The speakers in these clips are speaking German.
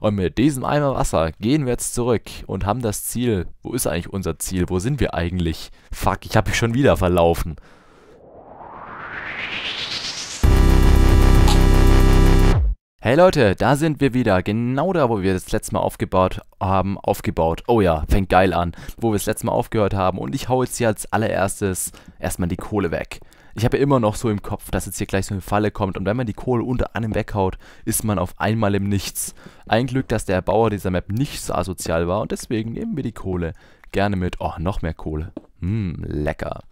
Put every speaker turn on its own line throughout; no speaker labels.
Und mit diesem Eimer Wasser gehen wir jetzt zurück und haben das Ziel. Wo ist eigentlich unser Ziel? Wo sind wir eigentlich? Fuck, ich habe mich schon wieder verlaufen. Hey Leute, da sind wir wieder. Genau da, wo wir das letzte Mal aufgebaut haben. Aufgebaut. Oh ja, fängt geil an. Wo wir das letzte Mal aufgehört haben. Und ich hau jetzt hier als allererstes erstmal die Kohle weg ich habe ja immer noch so im Kopf, dass jetzt hier gleich so eine Falle kommt und wenn man die Kohle unter einem weghaut, ist man auf einmal im Nichts. Ein Glück, dass der Bauer dieser Map nicht so asozial war und deswegen nehmen wir die Kohle gerne mit. Oh, noch mehr Kohle. Hm, lecker.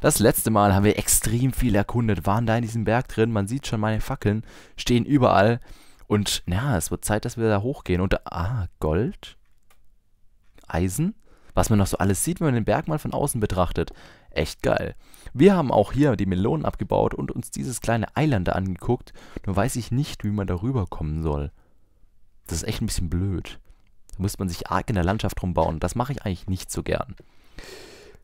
Das letzte Mal haben wir extrem viel erkundet, waren da in diesem Berg drin, man sieht schon meine Fackeln, stehen überall und naja, es wird Zeit, dass wir da hochgehen und ah, Gold? Eisen? was man noch so alles sieht, wenn man den Berg mal von außen betrachtet. Echt geil. Wir haben auch hier die Melonen abgebaut und uns dieses kleine Eiland da angeguckt, nur weiß ich nicht, wie man da rüberkommen soll. Das ist echt ein bisschen blöd. Da muss man sich arg in der Landschaft rumbauen. Das mache ich eigentlich nicht so gern.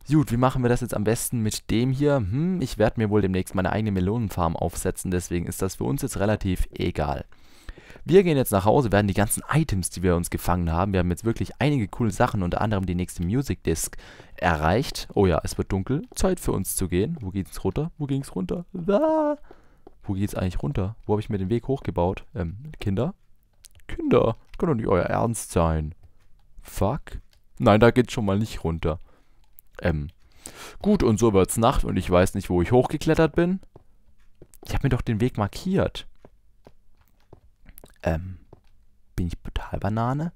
Gut, wie machen wir das jetzt am besten mit dem hier? Hm, ich werde mir wohl demnächst meine eigene Melonenfarm aufsetzen, deswegen ist das für uns jetzt relativ egal. Wir gehen jetzt nach Hause, werden die ganzen Items, die wir uns gefangen haben, wir haben jetzt wirklich einige coole Sachen, unter anderem die nächste Music Disc erreicht. Oh ja, es wird dunkel. Zeit für uns zu gehen. Wo geht's runter? Wo ging's runter? Da. Wo geht's eigentlich runter? Wo habe ich mir den Weg hochgebaut? Ähm, Kinder? Kinder, das kann doch nicht euer Ernst sein. Fuck. Nein, da geht's schon mal nicht runter. Ähm. Gut, und so wird's Nacht und ich weiß nicht, wo ich hochgeklettert bin. Ich habe mir doch den Weg markiert. Ähm, bin ich total Banane?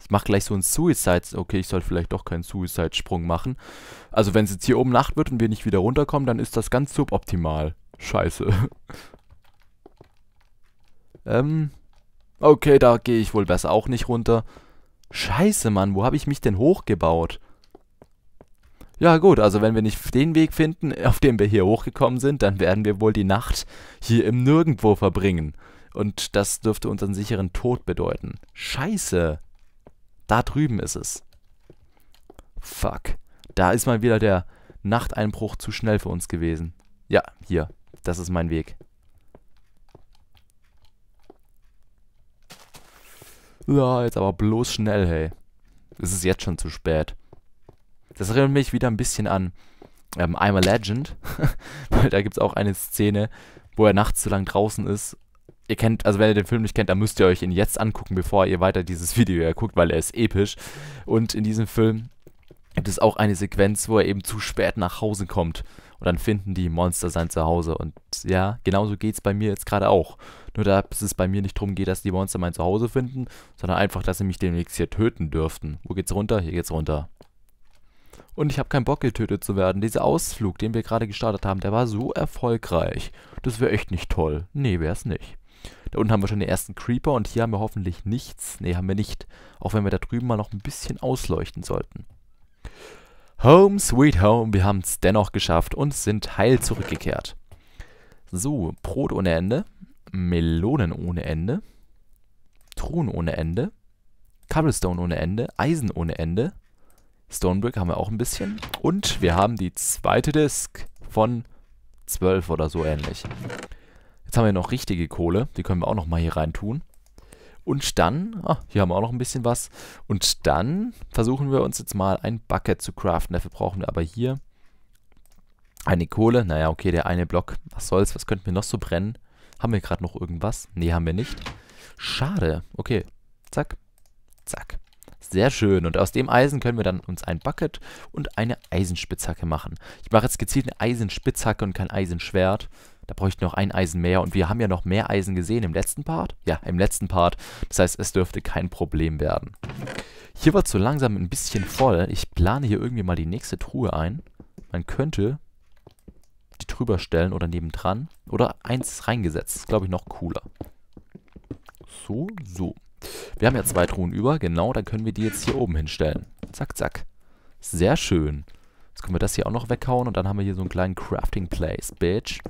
Ich mache gleich so ein Suicide. Okay, ich soll vielleicht doch keinen Suicide-Sprung machen. Also wenn es jetzt hier oben Nacht wird und wir nicht wieder runterkommen, dann ist das ganz suboptimal. Scheiße. ähm. Okay, da gehe ich wohl besser auch nicht runter. Scheiße, Mann, wo habe ich mich denn hochgebaut? Ja gut, also wenn wir nicht den Weg finden, auf dem wir hier hochgekommen sind, dann werden wir wohl die Nacht hier im Nirgendwo verbringen. Und das dürfte unseren sicheren Tod bedeuten. Scheiße. Da drüben ist es. Fuck. Da ist mal wieder der Nachteinbruch zu schnell für uns gewesen. Ja, hier. Das ist mein Weg. Ja, jetzt aber bloß schnell, hey. Es ist jetzt schon zu spät. Das erinnert mich wieder ein bisschen an ähm, I'm a Legend, weil da gibt es auch eine Szene, wo er nachts zu lang draußen ist ihr kennt, also wenn ihr den Film nicht kennt, dann müsst ihr euch ihn jetzt angucken, bevor ihr weiter dieses Video hier guckt, weil er ist episch. Und in diesem Film gibt es auch eine Sequenz, wo er eben zu spät nach Hause kommt. Und dann finden die Monster sein Zuhause. Und ja, genauso geht es bei mir jetzt gerade auch. Nur da es bei mir nicht darum geht, dass die Monster mein Zuhause finden, sondern einfach, dass sie mich demnächst hier töten dürften. Wo geht's runter? Hier geht's runter. Und ich habe keinen Bock, getötet zu werden. Dieser Ausflug, den wir gerade gestartet haben, der war so erfolgreich. Das wäre echt nicht toll. Nee, wäre es nicht. Da unten haben wir schon den ersten Creeper und hier haben wir hoffentlich nichts. Ne, haben wir nicht. Auch wenn wir da drüben mal noch ein bisschen ausleuchten sollten. Home sweet home, wir haben es dennoch geschafft und sind heil zurückgekehrt. So, Brot ohne Ende, Melonen ohne Ende, Truhen ohne Ende, Cobblestone ohne Ende, Eisen ohne Ende, Stonebrick haben wir auch ein bisschen und wir haben die zweite Disk von 12 oder so ähnlich. Jetzt haben wir noch richtige Kohle. Die können wir auch noch mal hier rein tun. Und dann, ah, hier haben wir auch noch ein bisschen was. Und dann versuchen wir uns jetzt mal ein Bucket zu craften. Dafür brauchen wir aber hier eine Kohle. Naja, okay, der eine Block. Was soll's, was könnten wir noch so brennen? Haben wir gerade noch irgendwas? Nee, haben wir nicht. Schade. Okay, zack, zack. Sehr schön. Und aus dem Eisen können wir dann uns ein Bucket und eine Eisenspitzhacke machen. Ich mache jetzt gezielt eine Eisenspitzhacke und kein Eisenschwert. Da bräuchte ich noch ein Eisen mehr und wir haben ja noch mehr Eisen gesehen im letzten Part. Ja, im letzten Part. Das heißt, es dürfte kein Problem werden. Hier wird so langsam ein bisschen voll. Ich plane hier irgendwie mal die nächste Truhe ein. Man könnte die drüber stellen oder nebendran. Oder eins reingesetzt. Das Ist, glaube ich, noch cooler. So, so. Wir haben ja zwei Truhen über. Genau, dann können wir die jetzt hier oben hinstellen. Zack, zack. Sehr schön. Jetzt können wir das hier auch noch weghauen und dann haben wir hier so einen kleinen Crafting Place, Bitch.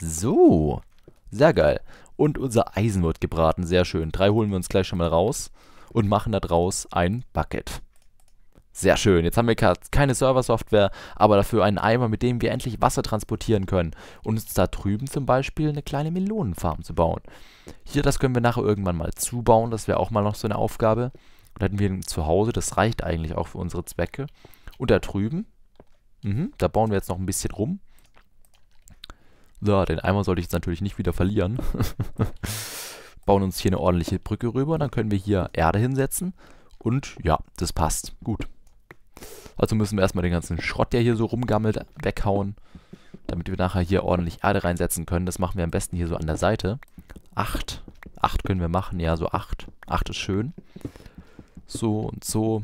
So, sehr geil. Und unser Eisen wird gebraten, sehr schön. Drei holen wir uns gleich schon mal raus und machen daraus ein Bucket. Sehr schön. Jetzt haben wir keine Server-Software, aber dafür einen Eimer, mit dem wir endlich Wasser transportieren können und uns da drüben zum Beispiel eine kleine Melonenfarm zu bauen. Hier, das können wir nachher irgendwann mal zubauen, das wäre auch mal noch so eine Aufgabe. Und hätten wir ein Zuhause, das reicht eigentlich auch für unsere Zwecke. Und da drüben, mh, da bauen wir jetzt noch ein bisschen rum so, den Eimer sollte ich jetzt natürlich nicht wieder verlieren. Bauen uns hier eine ordentliche Brücke rüber, dann können wir hier Erde hinsetzen. Und ja, das passt. Gut. Also müssen wir erstmal den ganzen Schrott, der hier so rumgammelt, weghauen. Damit wir nachher hier ordentlich Erde reinsetzen können. Das machen wir am besten hier so an der Seite. Acht. Acht können wir machen. Ja, so acht. Acht ist schön. So und so.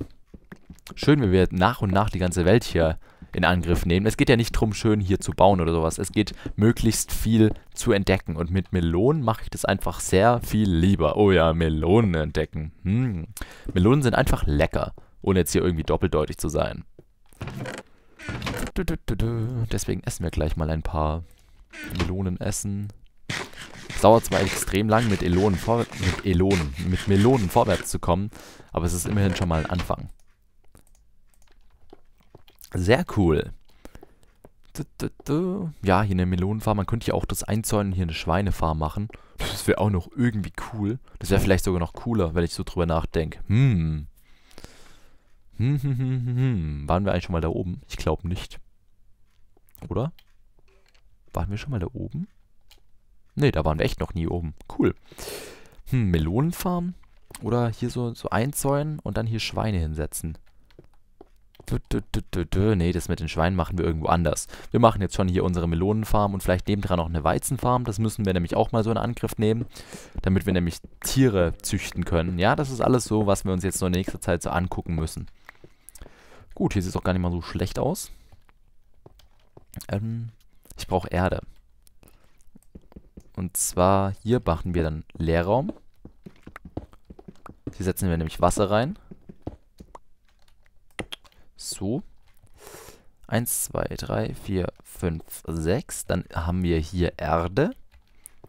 Schön, wenn wir nach und nach die ganze Welt hier in Angriff nehmen. Es geht ja nicht darum, schön hier zu bauen oder sowas. Es geht möglichst viel zu entdecken. Und mit Melonen mache ich das einfach sehr viel lieber. Oh ja, Melonen entdecken. Hm. Melonen sind einfach lecker, ohne jetzt hier irgendwie doppeldeutig zu sein. Deswegen essen wir gleich mal ein paar Melonen essen. Es dauert zwar extrem lang, mit Elonen, mit Elonen, mit Melonen vorwärts zu kommen, aber es ist immerhin schon mal ein Anfang. Sehr cool. Ja, hier eine Melonenfarm. Man könnte ja auch das einzäunen, hier eine Schweinefarm machen. Das wäre auch noch irgendwie cool. Das wäre vielleicht sogar noch cooler, wenn ich so drüber nachdenke. Hm. Hm, hm, hm, hm. hm. Waren wir eigentlich schon mal da oben? Ich glaube nicht. Oder? Waren wir schon mal da oben? Ne, da waren wir echt noch nie oben. Cool. Hm, Melonenfarm? Oder hier so, so einzäunen und dann hier Schweine hinsetzen. Nee, das mit den Schweinen machen wir irgendwo anders. Wir machen jetzt schon hier unsere Melonenfarm und vielleicht nebendran auch eine Weizenfarm. Das müssen wir nämlich auch mal so in Angriff nehmen, damit wir nämlich Tiere züchten können. Ja, das ist alles so, was wir uns jetzt noch in nächster Zeit so angucken müssen. Gut, hier sieht es auch gar nicht mal so schlecht aus. Ähm, ich brauche Erde. Und zwar hier machen wir dann Leerraum. Hier setzen wir nämlich Wasser rein. So. 1, 2, 3, 4, 5, 6. Dann haben wir hier Erde.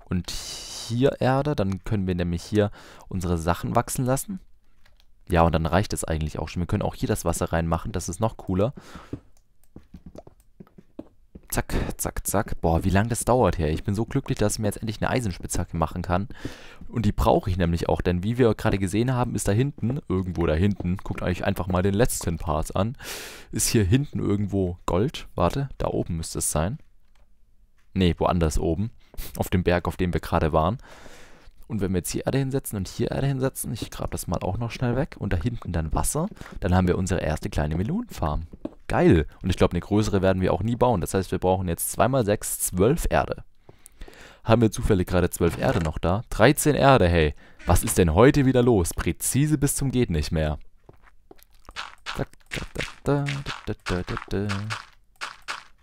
Und hier Erde. Dann können wir nämlich hier unsere Sachen wachsen lassen. Ja, und dann reicht es eigentlich auch schon. Wir können auch hier das Wasser reinmachen. Das ist noch cooler. Zack, zack, zack. Boah, wie lange das dauert her. Ich bin so glücklich, dass ich mir jetzt endlich eine Eisenspitzhacke machen kann. Und die brauche ich nämlich auch, denn wie wir gerade gesehen haben, ist da hinten, irgendwo da hinten, guckt euch einfach mal den letzten Part an, ist hier hinten irgendwo Gold. Warte, da oben müsste es sein. Ne, woanders oben. Auf dem Berg, auf dem wir gerade waren. Und wenn wir jetzt hier Erde hinsetzen und hier Erde hinsetzen, ich grab das mal auch noch schnell weg, und da hinten dann Wasser, dann haben wir unsere erste kleine Melonenfarm geil. Und ich glaube, eine größere werden wir auch nie bauen. Das heißt, wir brauchen jetzt 2 mal 6, 12 Erde. Haben wir zufällig gerade 12 Erde noch da? 13 Erde, hey. Was ist denn heute wieder los? Präzise bis zum geht nicht mehr.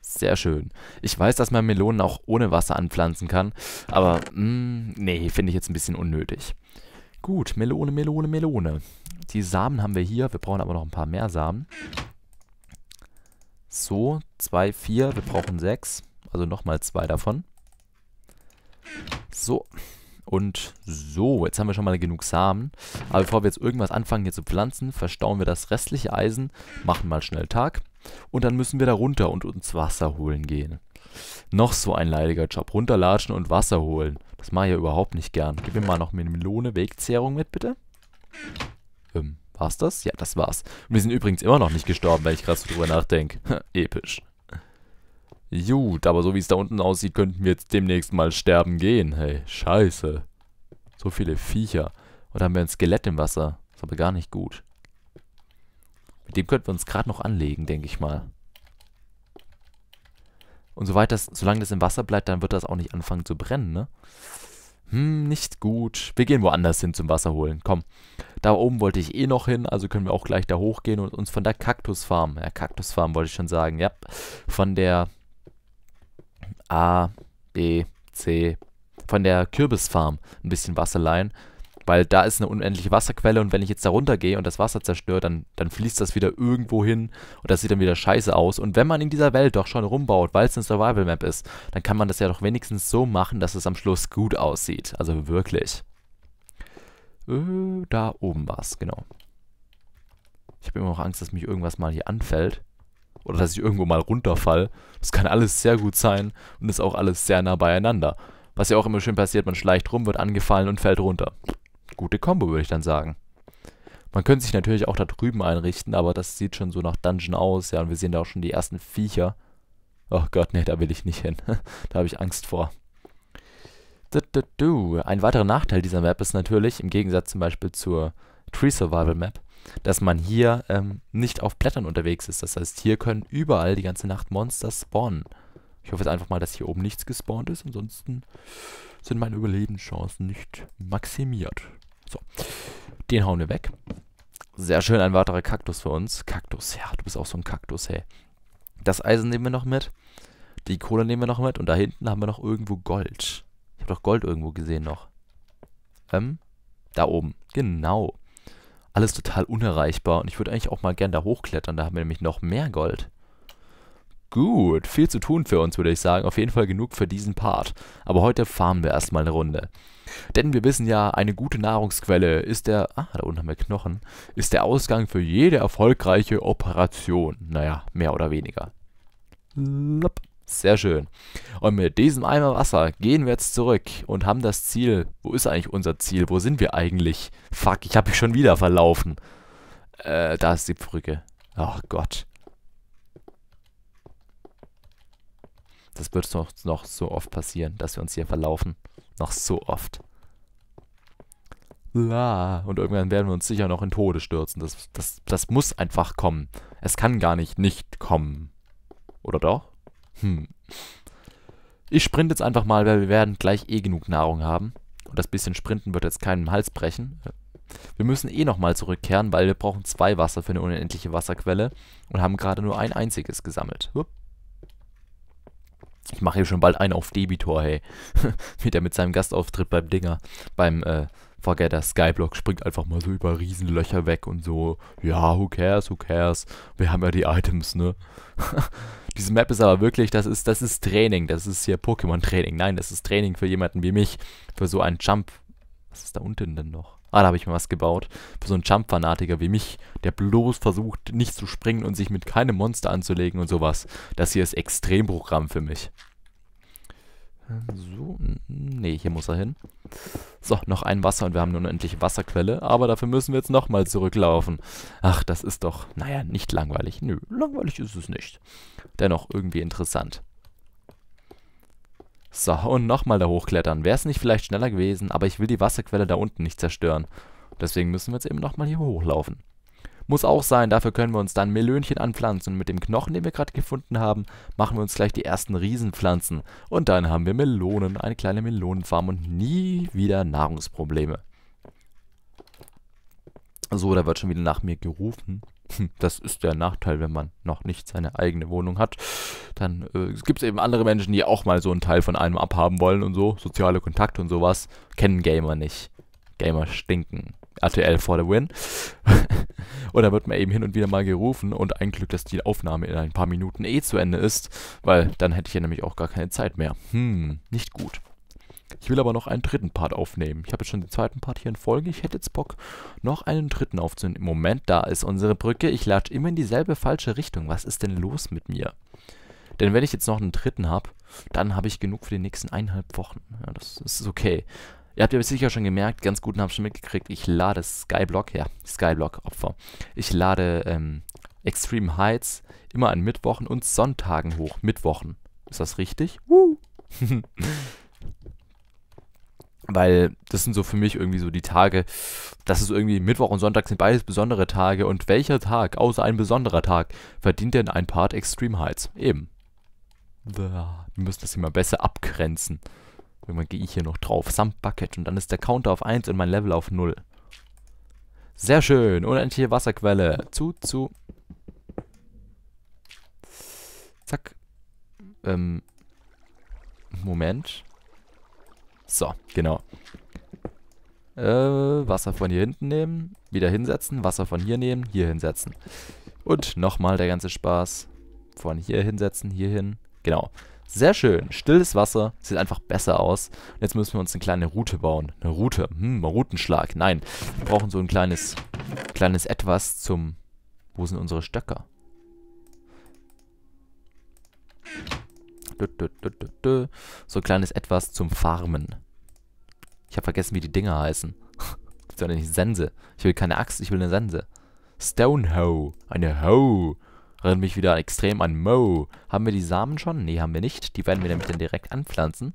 Sehr schön. Ich weiß, dass man Melonen auch ohne Wasser anpflanzen kann, aber mh, hm, nee, finde ich jetzt ein bisschen unnötig. Gut, Melone, Melone, Melone. Die Samen haben wir hier, wir brauchen aber noch ein paar mehr Samen. So, 2, 4. Wir brauchen 6. Also nochmal 2 davon. So. Und so, jetzt haben wir schon mal genug Samen. Aber bevor wir jetzt irgendwas anfangen hier zu pflanzen, verstauen wir das restliche Eisen, machen mal schnell Tag. Und dann müssen wir da runter und uns Wasser holen gehen. Noch so ein leidiger Job. Runterlatschen und Wasser holen. Das mache ich ja überhaupt nicht gern. Gib mir mal noch eine Melone Wegzehrung mit, bitte. Ähm, War's das? Ja, das war's. Und wir sind übrigens immer noch nicht gestorben, weil ich gerade so drüber nachdenke. Episch. Gut, aber so wie es da unten aussieht, könnten wir jetzt demnächst mal sterben gehen. Hey, scheiße. So viele Viecher. Und haben wir ein Skelett im Wasser. Ist aber gar nicht gut. Mit dem könnten wir uns gerade noch anlegen, denke ich mal. Und soweit das, solange das im Wasser bleibt, dann wird das auch nicht anfangen zu brennen, ne? Hm, nicht gut. Wir gehen woanders hin zum Wasser holen. Komm. Da oben wollte ich eh noch hin, also können wir auch gleich da hochgehen und uns von der Kaktusfarm, ja, Kaktusfarm wollte ich schon sagen, ja, von der A, B, C, von der Kürbisfarm ein bisschen Wasser leihen. Weil da ist eine unendliche Wasserquelle und wenn ich jetzt da runtergehe und das Wasser zerstöre, dann, dann fließt das wieder irgendwo hin und das sieht dann wieder scheiße aus. Und wenn man in dieser Welt doch schon rumbaut, weil es eine Survival Map ist, dann kann man das ja doch wenigstens so machen, dass es am Schluss gut aussieht. Also wirklich. Äh, da oben war es, genau. Ich habe immer noch Angst, dass mich irgendwas mal hier anfällt. Oder dass ich irgendwo mal runterfall. Das kann alles sehr gut sein und ist auch alles sehr nah beieinander. Was ja auch immer schön passiert, man schleicht rum, wird angefallen und fällt runter gute Kombo, würde ich dann sagen. Man könnte sich natürlich auch da drüben einrichten, aber das sieht schon so nach Dungeon aus, ja, und wir sehen da auch schon die ersten Viecher. Oh Gott, nee, da will ich nicht hin. da habe ich Angst vor. Ein weiterer Nachteil dieser Map ist natürlich, im Gegensatz zum Beispiel zur Tree Survival Map, dass man hier ähm, nicht auf Blättern unterwegs ist. Das heißt, hier können überall die ganze Nacht Monster spawnen. Ich hoffe jetzt einfach mal, dass hier oben nichts gespawnt ist. Ansonsten sind meine Überlebenschancen nicht maximiert. So. Den hauen wir weg. Sehr schön, ein weiterer Kaktus für uns. Kaktus, ja, du bist auch so ein Kaktus, hey. Das Eisen nehmen wir noch mit. Die Kohle nehmen wir noch mit. Und da hinten haben wir noch irgendwo Gold. Ich habe doch Gold irgendwo gesehen noch. Ähm, da oben. Genau. Alles total unerreichbar. Und ich würde eigentlich auch mal gern da hochklettern. Da haben wir nämlich noch mehr Gold. Gut, viel zu tun für uns, würde ich sagen. Auf jeden Fall genug für diesen Part. Aber heute fahren wir erstmal eine Runde. Denn wir wissen ja, eine gute Nahrungsquelle ist der, ah, da unten haben wir Knochen, ist der Ausgang für jede erfolgreiche Operation. Naja, mehr oder weniger. Lop. Sehr schön. Und mit diesem Eimer Wasser gehen wir jetzt zurück und haben das Ziel. Wo ist eigentlich unser Ziel? Wo sind wir eigentlich? Fuck, ich habe mich schon wieder verlaufen. Äh, da ist die Brücke. Ach oh Gott. Das wird noch, noch so oft passieren, dass wir uns hier verlaufen. Noch so oft. Und irgendwann werden wir uns sicher noch in Tode stürzen. Das, das, das muss einfach kommen. Es kann gar nicht nicht kommen. Oder doch? Hm. Ich sprinte jetzt einfach mal, weil wir werden gleich eh genug Nahrung haben. Und das bisschen Sprinten wird jetzt keinen Hals brechen. Wir müssen eh nochmal zurückkehren, weil wir brauchen zwei Wasser für eine unendliche Wasserquelle und haben gerade nur ein einziges gesammelt. Upp. Ich mache hier schon bald einen auf Debitor, hey. Wieder mit seinem Gastauftritt beim Dinger, beim äh, Forgetter Skyblock springt einfach mal so über Riesenlöcher weg und so. Ja, who cares, who cares? Wir haben ja die Items, ne? Diese Map ist aber wirklich, das ist, das ist Training, das ist hier Pokémon-Training. Nein, das ist Training für jemanden wie mich, für so einen Jump. Was ist da unten denn noch? Ah, da habe ich mir was gebaut. Für so einen Jump-Fanatiker wie mich, der bloß versucht, nicht zu springen und sich mit keinem Monster anzulegen und sowas. Das hier ist Extremprogramm für mich. So, nee, hier muss er hin. So, noch ein Wasser und wir haben eine unendliche Wasserquelle, aber dafür müssen wir jetzt nochmal zurücklaufen. Ach, das ist doch, naja, nicht langweilig. Nö, langweilig ist es nicht. Dennoch irgendwie interessant. So, und nochmal da hochklettern. Wäre es nicht vielleicht schneller gewesen, aber ich will die Wasserquelle da unten nicht zerstören. Deswegen müssen wir jetzt eben nochmal hier hochlaufen. Muss auch sein, dafür können wir uns dann Melönchen anpflanzen und mit dem Knochen, den wir gerade gefunden haben, machen wir uns gleich die ersten Riesenpflanzen. Und dann haben wir Melonen, eine kleine Melonenfarm und nie wieder Nahrungsprobleme. So, da wird schon wieder nach mir gerufen. Hm, das ist der Nachteil, wenn man noch nicht seine eigene Wohnung hat. Dann äh, gibt es eben andere Menschen, die auch mal so einen Teil von einem abhaben wollen und so. Soziale Kontakte und sowas kennen Gamer nicht. Gamer stinken. RTL for the win. und da wird man eben hin und wieder mal gerufen und ein Glück, dass die Aufnahme in ein paar Minuten eh zu Ende ist, weil dann hätte ich ja nämlich auch gar keine Zeit mehr. Hm, nicht gut. Ich will aber noch einen dritten Part aufnehmen. Ich habe jetzt schon den zweiten Part hier in Folge. Ich hätte jetzt Bock, noch einen dritten aufzunehmen. Im Moment, da ist unsere Brücke. Ich latsche immer in dieselbe falsche Richtung. Was ist denn los mit mir? Denn wenn ich jetzt noch einen dritten habe, dann habe ich genug für die nächsten eineinhalb Wochen. Ja, das, das ist okay. Ihr habt ja sicher schon gemerkt, ganz guten habt schon mitgekriegt, ich lade Skyblock, ja, Skyblock-Opfer. Ich lade ähm, Extreme Heights immer an Mittwochen und Sonntagen hoch. Mittwochen. Ist das richtig? Woo! Weil das sind so für mich irgendwie so die Tage, das ist irgendwie Mittwoch und Sonntag sind beides besondere Tage und welcher Tag, außer ein besonderer Tag, verdient denn ein Part Extreme Heights? Eben. Wir müssen das hier mal besser abgrenzen. Irgendwann gehe ich hier noch drauf. Samt Bucket und dann ist der Counter auf 1 und mein Level auf 0. Sehr schön. Unendliche Wasserquelle. Zu, zu. Zack. Ähm. Moment. So, genau. Äh, Wasser von hier hinten nehmen, wieder hinsetzen, Wasser von hier nehmen, hier hinsetzen. Und nochmal der ganze Spaß. Von hier hinsetzen, hier hin. Genau. Sehr schön. Stilles Wasser. Sieht einfach besser aus. Und jetzt müssen wir uns eine kleine Route bauen. Eine Route. Hm, Routenschlag. Nein. Wir brauchen so ein kleines, kleines Etwas zum... Wo sind unsere Stöcker? So ein kleines Etwas zum Farmen. Ich habe vergessen, wie die Dinger heißen. Gibt's ja nicht Sense. Ich will keine Axt, ich will eine Sense. Stonehoe. Eine Hoe. Erinnert mich wieder extrem an Mo. Haben wir die Samen schon? Nee, haben wir nicht. Die werden wir nämlich dann direkt anpflanzen.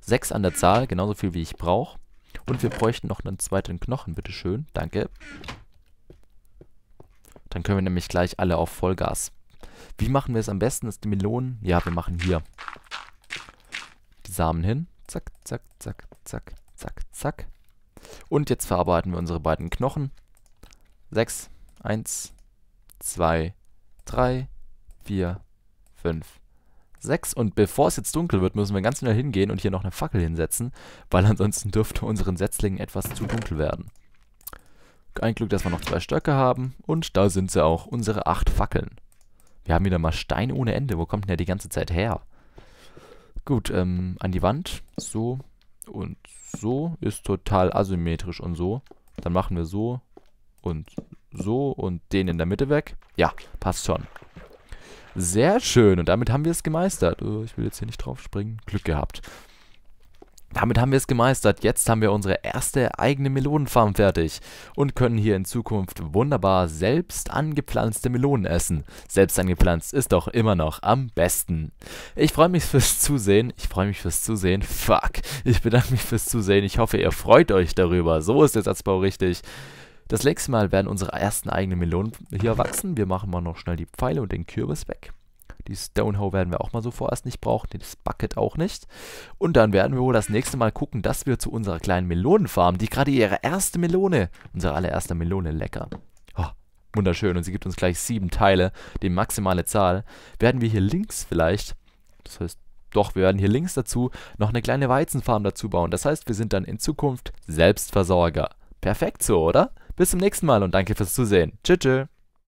Sechs an der Zahl, genauso viel wie ich brauche. Und wir bräuchten noch einen zweiten Knochen, bitteschön. Danke. Dann können wir nämlich gleich alle auf Vollgas. Wie machen wir es am besten? Ist die Melonen? Ja, wir machen hier die Samen hin. Zack, zack, zack, zack, zack, zack. Und jetzt verarbeiten wir unsere beiden Knochen. 6, 1, 2, 3, 4, 5, 6. Und bevor es jetzt dunkel wird, müssen wir ganz schnell hingehen und hier noch eine Fackel hinsetzen, weil ansonsten dürfte unseren Setzlingen etwas zu dunkel werden. Ein Glück, dass wir noch zwei Stöcke haben und da sind sie auch, unsere acht Fackeln. Wir haben wieder mal Stein ohne Ende. Wo kommt denn der die ganze Zeit her? Gut, ähm, an die Wand. So und so ist total asymmetrisch und so. Dann machen wir so und so und den in der Mitte weg. Ja, passt schon. Sehr schön. Und damit haben wir es gemeistert. Oh, ich will jetzt hier nicht drauf springen. Glück gehabt. Damit haben wir es gemeistert. Jetzt haben wir unsere erste eigene Melonenfarm fertig und können hier in Zukunft wunderbar selbst angepflanzte Melonen essen. Selbst angepflanzt ist doch immer noch am besten. Ich freue mich fürs Zusehen. Ich freue mich fürs Zusehen. Fuck. Ich bedanke mich fürs Zusehen. Ich hoffe, ihr freut euch darüber. So ist der Satzbau richtig. Das nächste Mal werden unsere ersten eigenen Melonen hier wachsen. Wir machen mal noch schnell die Pfeile und den Kürbis weg. Die Stonehow werden wir auch mal so vorerst nicht brauchen, das Bucket auch nicht. Und dann werden wir wohl das nächste Mal gucken, dass wir zu unserer kleinen Melonenfarm, die gerade ihre erste Melone, unsere allererste Melone, lecker. Oh, wunderschön und sie gibt uns gleich sieben Teile, die maximale Zahl. Werden wir hier links vielleicht, das heißt doch, wir werden hier links dazu noch eine kleine Weizenfarm dazu bauen. Das heißt, wir sind dann in Zukunft Selbstversorger. Perfekt so, oder? Bis zum nächsten Mal und danke fürs Zusehen. Tschüss. tschüss.